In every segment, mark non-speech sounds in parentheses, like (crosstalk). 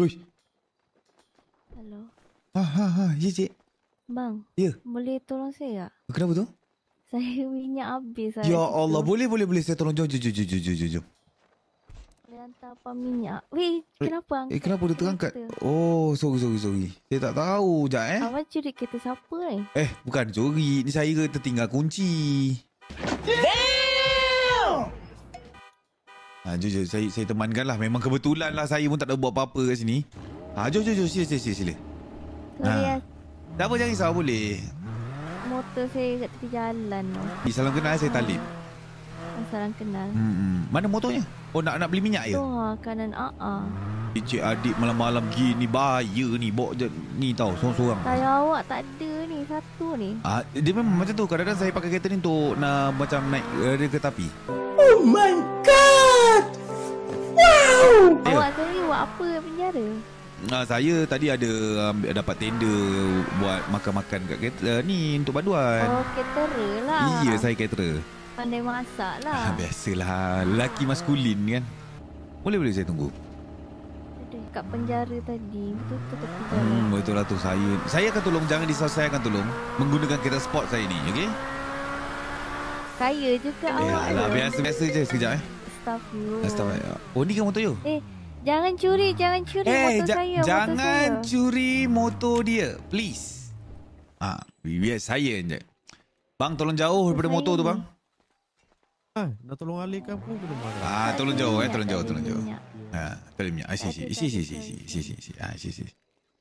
Hui. Hello. Ha ha ha, ye ya, ye. Bang. Ya. Yeah. Boleh tolong saya tak? Kenapa tu? Saya (laughs) minyak habis Ya Allah, boleh boleh boleh saya tolong jom jom jom jom jom jom. Boleh hantar apa minyak? Wei, kenapa angkat? Eh kenapa eh, dia terangkat? Oh, sorry sorry sorry. Saya tak tahu jap eh. Awak curi kereta siapa eh? Eh, bukan curi. Ni saya ke tertinggal kunci. Damn! Ha, jom, jom, saya, saya temankan lah. Memang kebetulan lah saya pun tak ada buat apa-apa kat sini. Ha, jom, jom, jom. Sila, sila, sila. sila. Ha. Tak apa, jangan risau. Boleh. Motor saya kat tepi jalan. Ni, salam kenal saya Talib. Ha. Salam kenal. Hmm, hmm. Mana motornya? Oh, nak nak beli minyak ya? Oh, kanan ah. Encik adik malam-malam ni, bahaya ni. Bawa je ni tau, sorang-sorang. Saya awak tak ada ni, satu ni. Ah, ha, dia memang macam tu. Kadang-kadang saya pakai kereta ni untuk nak macam naik eh, kereta tapi. Oh my God! apa yang penjara? Nah, saya tadi ada um, dapat tender buat makan-makan kat kereta eh, ni untuk paduan. Oh, caterer lah. Iya, saya caterer. Pandai masak lah. Ah, biasalah, lelaki maskulin kan. Boleh-boleh saya tunggu? Kat penjara tadi Betul-betul kat penjara hmm, Betul lah tu saya Saya akan tolong Jangan diselesaikan tolong Menggunakan kereta sport saya ni Okay Saya juga Ya lah biasa-biasa je Sekejap eh Staff you Staff Oh ni kan motor you Eh Jangan curi, jangan curi hey, eh, motor ja- saya. Jangan motor saya. curi motor dia, please. Ah, biar saya je. Bang, tolong jauh daripada saya motor ni. tu, bang. Ha, nak tolong alihkan pun kena marah. Ah, tolong jauh eh, tolong jauh, tolong jauh. Ha, tolong minyak. Ah, si si si si si si si si. si. Ah, si si.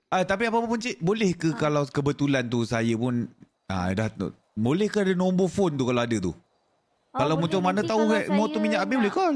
Ah, tapi apa pun cik, boleh ke ha. kalau kebetulan tu saya pun ah dah boleh ke ada nombor phone tu kalau ada tu? Oh, kalau macam mana tahu eh, motor minyak habis boleh call.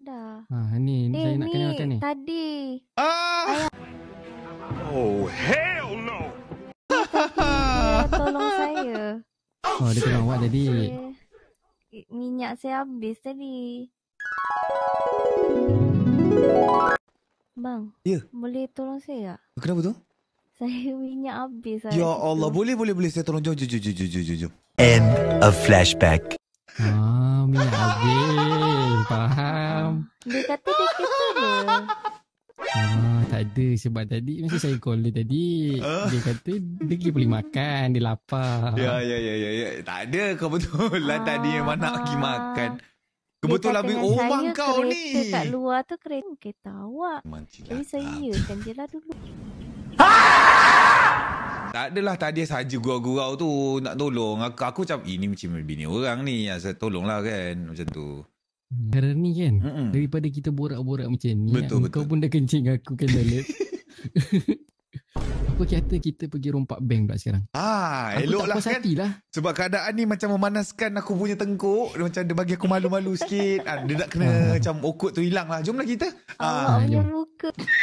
Dah. Ha, ah, ini ni eh, saya ni, nak kena makan ni. Tadi. Ah! Oh, hell no! tolong saya. Oh, dia kena awak tadi. Minyak saya habis tadi. Bang, ya. boleh tolong saya tak? Kenapa tu? Saya (laughs) minyak habis. saya. Ya Allah, boleh, boleh, boleh. Saya tolong. Jom, jom, jom, jom, jom, jom. End of flashback. Ah, minyak (laughs) Abil. Faham. Dia kata dia kata dia. Ah, tak ada sebab tadi masa saya call dia tadi uh. dia kata dia pergi makan dia lapar. Ya ya ya ya, ya. tak ada kebetulan ah. tadi memang nak pergi ah. makan. Kebetulan lah bing rumah kau ni. Kat luar tu kereta kereta awak. Jadi saya kan jelah dulu. Ah! Tak adalah tadi saja gurau-gurau tu nak tolong. Aku, aku macam ini macam bini orang ni. Ya, saya tolonglah kan macam tu. Karena ni kan Mm-mm. daripada kita borak-borak macam ni betul, betul. kau pun dah kencing aku kan dalam. (laughs) Apa kata kita pergi rompak bank pula sekarang? Ah, eloklah kan. Hatilah. Sebab keadaan ni macam memanaskan aku punya tengkuk. Dia macam dia bagi aku malu-malu sikit. Ah, dia nak kena ah. macam okut tu hilanglah. Jomlah kita. Ah, ah jom. muka.